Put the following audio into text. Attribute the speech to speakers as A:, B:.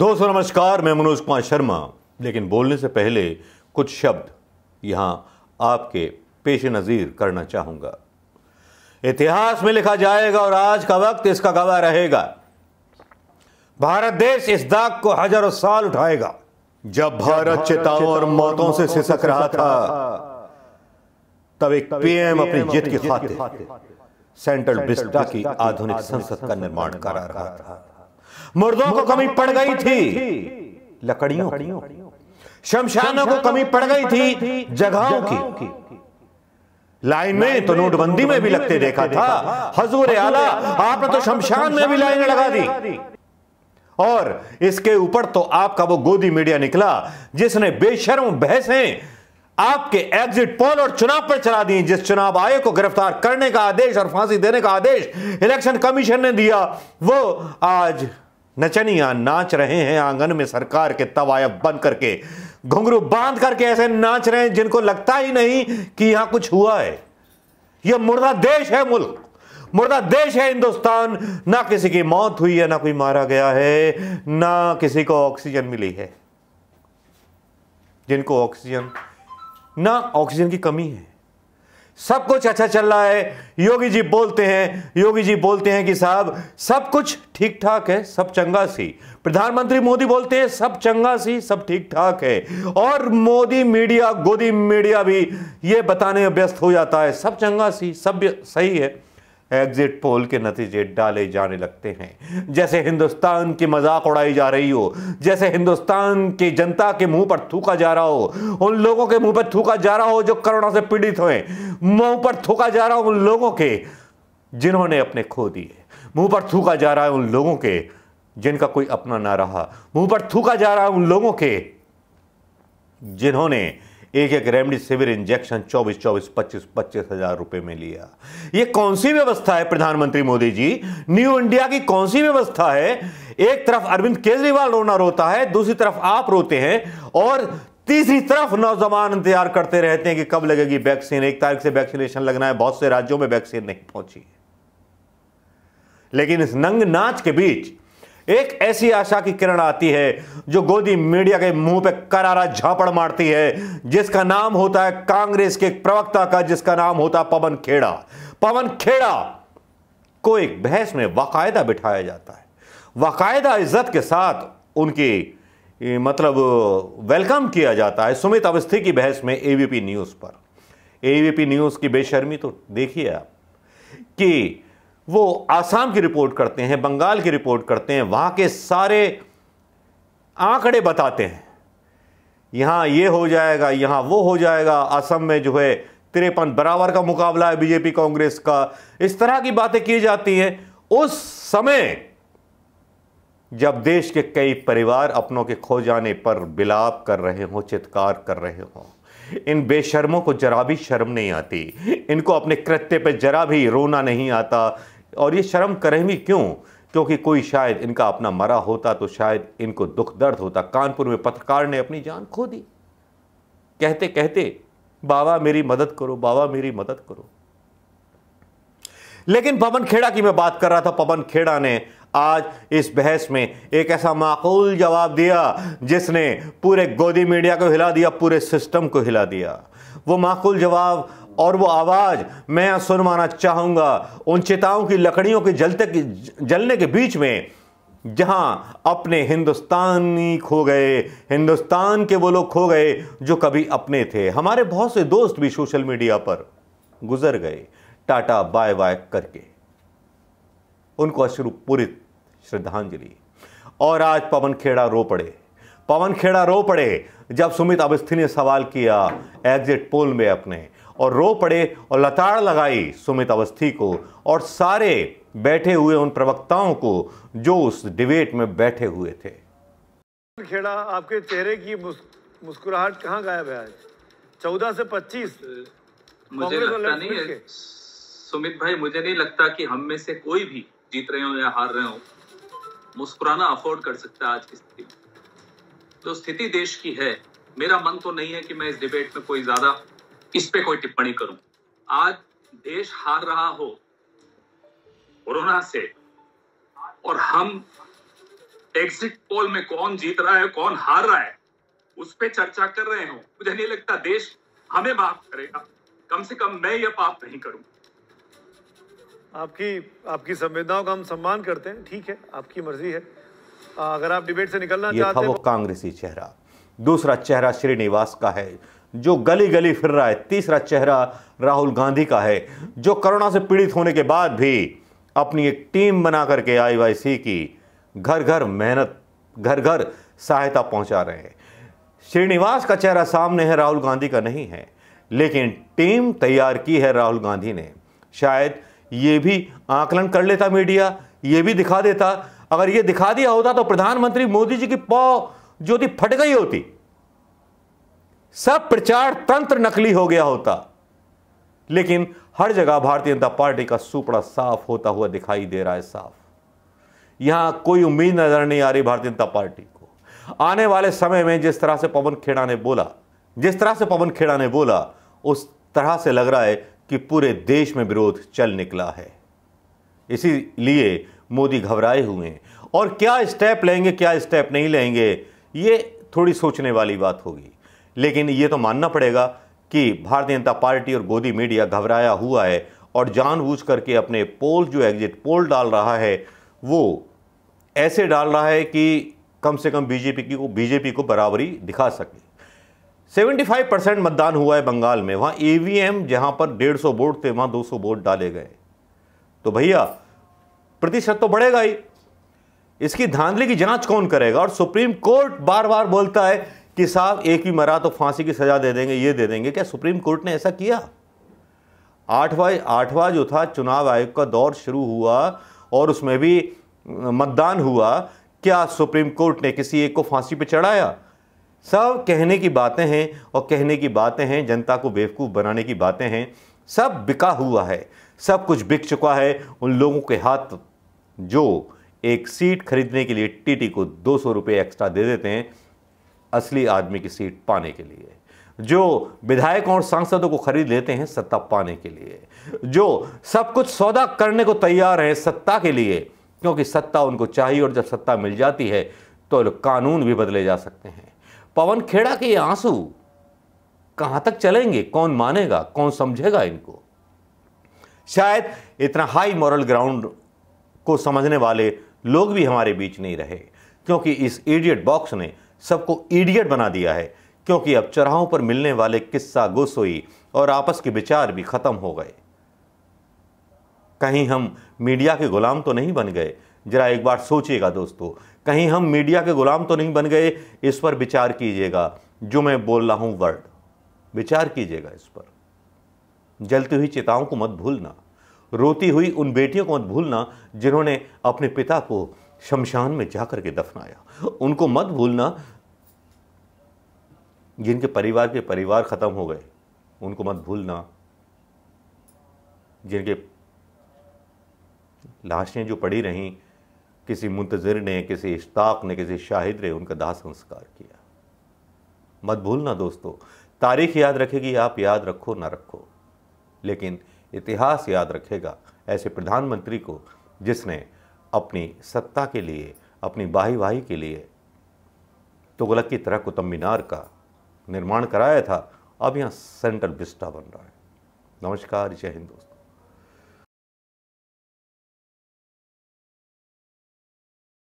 A: दोस्तों नमस्कार मैं मनोज कुमार शर्मा लेकिन बोलने से पहले कुछ शब्द यहां आपके पेश नज़ीर करना चाहूंगा इतिहास में लिखा जाएगा और आज का वक्त इसका गवाह रहेगा भारत देश इस दाग को हजारों साल उठाएगा जब भारत चेताओं और मौतों से सिसक रहा था तब एक पीएम अपनी जीत की खातिर सेंट्रल बिस्टा की आधुनिक संसद का निर्माण करा रहा था मुर्दों को कमी पड़ गई थी लकड़ियों शमशानों को कमी पड़ गई थी जगहों की लाइन में तो नोटबंदी में भी लगते देखा था हजूर आला आपने तो, तो शमशान में भी लाइन लगा दी और इसके ऊपर तो आपका वो गोदी मीडिया निकला जिसने बेशर्म बहसें आपके एग्जिट पोल और चुनाव पर चला दी जिस चुनाव आयोग को गिरफ्तार करने का आदेश और फांसी देने का आदेश इलेक्शन कमीशन ने दिया वो आज नचनिया नाच रहे हैं आंगन में सरकार के तवायब बंद करके घुंघरू बांध करके ऐसे नाच रहे हैं जिनको लगता ही नहीं कि यहां कुछ हुआ है यह मुर्दा देश है मुल्क मुर्दा देश है हिंदुस्तान ना किसी की मौत हुई है ना कोई मारा गया है ना किसी को ऑक्सीजन मिली है जिनको ऑक्सीजन ना ऑक्सीजन की कमी है सब कुछ अच्छा चल रहा है योगी जी बोलते हैं योगी जी बोलते हैं कि साहब सब कुछ ठीक ठाक है सब चंगा सी प्रधानमंत्री मोदी बोलते हैं सब चंगा सी सब ठीक ठाक है और मोदी मीडिया गोदी मीडिया भी ये बताने में व्यस्त हो जाता है सब चंगा सी सब सही है एग्जिट पोल के नतीजे डाले जाने लगते हैं जैसे हिंदुस्तान की मजाक उड़ाई जा रही हो जैसे हिंदुस्तान की जनता के मुंह पर थूका जा रहा हो उन लोगों के मुंह पर थूका जा रहा हो जो कोरोना से पीड़ित हुए मुंह पर थूका जा रहा हो उन लोगों के जिन्होंने अपने खो दिए मुंह पर थूका जा रहा है उन लोगों के जिनका कोई अपना ना रहा मुंह पर थूका जा रहा है उन लोगों के जिन्होंने एक एक रेमडेसिविर इंजेक्शन 24 24 पच्चीस पच्चीस हजार रुपए में लिया ये कौन सी व्यवस्था है प्रधानमंत्री मोदी जी न्यू इंडिया की कौन सी व्यवस्था है एक तरफ अरविंद केजरीवाल रोना रोता है दूसरी तरफ आप रोते हैं और तीसरी तरफ नौजवान इंतजार करते रहते हैं कि कब लगेगी वैक्सीन एक तारीख से वैक्सीनेशन लगना है बहुत से राज्यों में वैक्सीन नहीं पहुंची लेकिन इस नंग नाच के बीच एक ऐसी आशा की किरण आती है जो गोदी मीडिया के मुंह पे करारा झापड़ मारती है जिसका नाम होता है कांग्रेस के एक प्रवक्ता का जिसका नाम होता है पवन खेड़ा पवन खेड़ा को एक बहस में बाकायदा बिठाया जाता है बाकायदा इज्जत के साथ उनकी मतलब वेलकम किया जाता है सुमित अवस्थी की बहस में एवीपी न्यूज़ पर एवीपी न्यूज़ की बेशर्मी तो देखिए आप कि वो आसाम की रिपोर्ट करते हैं बंगाल की रिपोर्ट करते हैं वहाँ के सारे आंकड़े बताते हैं यहाँ ये हो जाएगा यहाँ वो हो जाएगा असम में जो है तिरपन बराबर का मुकाबला है बीजेपी कांग्रेस का इस तरह की बातें की जाती हैं उस समय जब देश के कई परिवार अपनों के खो जाने पर बिलाप कर रहे हों चित्कार कर रहे हों इन बेशर्मों को जरा भी शर्म नहीं आती इनको अपने कृत्य पे जरा भी रोना नहीं आता और ये शर्म करें भी क्यों क्योंकि कोई शायद इनका अपना मरा होता तो शायद इनको दुख दर्द होता कानपुर में पत्रकार ने अपनी जान खो दी कहते कहते बाबा मेरी मदद करो बाबा मेरी मदद करो लेकिन पवन खेड़ा की मैं बात कर रहा था पवन खेड़ा ने आज इस बहस में एक ऐसा माकूल जवाब दिया जिसने पूरे गोदी मीडिया को हिला दिया पूरे सिस्टम को हिला दिया वो माकूल जवाब और वो आवाज़ मैं सुनवाना चाहूंगा उन चिताओं की लकड़ियों के जलते की जलने के बीच में जहां अपने हिंदुस्तानी खो गए हिंदुस्तान के वो लोग खो गए जो कभी अपने थे हमारे बहुत से दोस्त भी सोशल मीडिया पर गुजर गए टाटा बाय बाय करके उनको अश्रुपूरित श्रद्धांजलि और आज पवन खेड़ा रो पड़े पवन खेड़ा रो पड़े जब सुमित अवस्थी ने सवाल किया एग्जिट पोल में अपने और रो पड़े और लताड़ लगाई सुमित अवस्थी को और सारे बैठे हुए उन प्रवक्ताओं को जो उस डिबेट में बैठे हुए थे खेड़ा आपके चेहरे की मुस्कुराहट कहाँ गायब है आज चौदह से पच्चीस
B: मुझे लगता नहीं है
A: सुमित भाई मुझे नहीं लगता कि हम में से कोई भी जीत रहे हो या हार रहे हो मुस्कुराना अफोर्ड कर सकता आज की स्थिति में जो तो स्थिति देश की है मेरा मन तो नहीं है कि मैं इस डिबेट में कोई ज्यादा इस पे कोई टिप्पणी करूं आज देश हार रहा हो कोरोना से और हम एग्जिट पोल में कौन जीत रहा है कौन हार रहा है उस पर चर्चा कर रहे हो मुझे नहीं लगता देश हमें माफ करेगा कम से कम मैं यह पाप नहीं करूं आपकी आपकी संवेदनाओं का हम सम्मान करते हैं ठीक है आपकी मर्जी है अगर आप डिबेट से निकलना चाहते हैं कांग्रेसी चेहरा दूसरा चेहरा श्रीनिवास का है जो गली गली फिर रहा है तीसरा चेहरा राहुल गांधी का है जो कोरोना से पीड़ित होने के बाद भी अपनी एक टीम बना करके आईवाईसी की घर घर मेहनत घर घर सहायता पहुंचा रहे हैं श्रीनिवास का चेहरा सामने है राहुल गांधी का नहीं है लेकिन टीम तैयार की है राहुल गांधी ने शायद ये भी आकलन कर लेता मीडिया ये भी दिखा देता अगर ये दिखा दिया होता तो प्रधानमंत्री मोदी जी की पौ ज्योति फट गई होती सब प्रचार तंत्र नकली हो गया होता लेकिन हर जगह भारतीय जनता पार्टी का सुपड़ा साफ होता हुआ दिखाई दे रहा है साफ यहां कोई उम्मीद नजर नहीं आ रही भारतीय जनता पार्टी को आने वाले समय में जिस तरह से पवन खेड़ा ने बोला जिस तरह से पवन खेड़ा ने बोला उस तरह से लग रहा है कि पूरे देश में विरोध चल निकला है इसीलिए मोदी घबराए हुए हैं और क्या स्टेप लेंगे क्या स्टेप नहीं लेंगे ये थोड़ी सोचने वाली बात होगी लेकिन ये तो मानना पड़ेगा कि भारतीय जनता पार्टी और गोदी मीडिया घबराया हुआ है और जानबूझ करके अपने पोल जो एग्जिट पोल डाल रहा है वो ऐसे डाल रहा है कि कम से कम बीजेपी की बीजेपी को बराबरी दिखा सके 75 परसेंट मतदान हुआ है बंगाल में वहाँ ईवीएम e जहाँ पर 150 वोट थे वहाँ 200 वोट डाले गए तो भैया प्रतिशत तो बढ़ेगा ही इसकी धांधली की जांच कौन करेगा और सुप्रीम कोर्ट बार बार बोलता है कि साहब एक ही मरा तो फांसी की सज़ा दे देंगे ये दे देंगे क्या सुप्रीम कोर्ट ने ऐसा किया आठवा आठवा जो था चुनाव आयोग का दौर शुरू हुआ और उसमें भी मतदान हुआ क्या सुप्रीम कोर्ट ने किसी एक को फांसी पर चढ़ाया सब कहने की बातें हैं और कहने की बातें हैं जनता को बेवकूफ़ बनाने की बातें हैं सब बिका हुआ है सब कुछ बिक चुका है उन लोगों के हाथ जो एक सीट खरीदने के लिए टीटी को दो सौ रुपये एक्स्ट्रा दे देते हैं असली आदमी की सीट पाने के लिए जो विधायकों और सांसदों को खरीद लेते हैं सत्ता पाने के लिए जो सब कुछ सौदा करने को तैयार हैं सत्ता के लिए क्योंकि सत्ता उनको चाहिए और जब सत्ता मिल जाती है तो कानून भी बदले जा सकते हैं पवन खेड़ा के ये आंसू कहां तक चलेंगे कौन मानेगा कौन समझेगा इनको शायद इतना हाई मॉरल ग्राउंड को समझने वाले लोग भी हमारे बीच नहीं रहे क्योंकि इस इडियट बॉक्स ने सबको ईडियट बना दिया है क्योंकि अब चराहों पर मिलने वाले किस्सा गोसोई और आपस के विचार भी ख़त्म हो गए कहीं हम मीडिया के गुलाम तो नहीं बन गए जरा एक बार सोचिएगा दोस्तों कहीं हम मीडिया के गुलाम तो नहीं बन गए इस पर विचार कीजिएगा जो मैं बोल रहा हूं वर्ड विचार कीजिएगा इस पर जलती हुई चिताओं को मत भूलना रोती हुई उन बेटियों को मत भूलना जिन्होंने अपने पिता को शमशान में जा के दफनाया उनको मत भूलना जिनके परिवार के परिवार ख़त्म हो गए उनको मत भूलना जिनके लाशें जो पड़ी रहीं किसी मुंतज़र ने किसी इश्ताक ने किसी शाहिद ने उनका दाह संस्कार किया मत भूलना दोस्तों तारीख याद रखेगी आप याद रखो ना रखो लेकिन इतिहास याद रखेगा ऐसे प्रधानमंत्री को जिसने अपनी सत्ता के लिए अपनी वाही के लिए तुगलक की तरह कुतुब मीनार का निर्माण कराया था अब यहाँ सेंट्रल विस्टा बन रहा है नमस्कार जय हिंद दोस्तों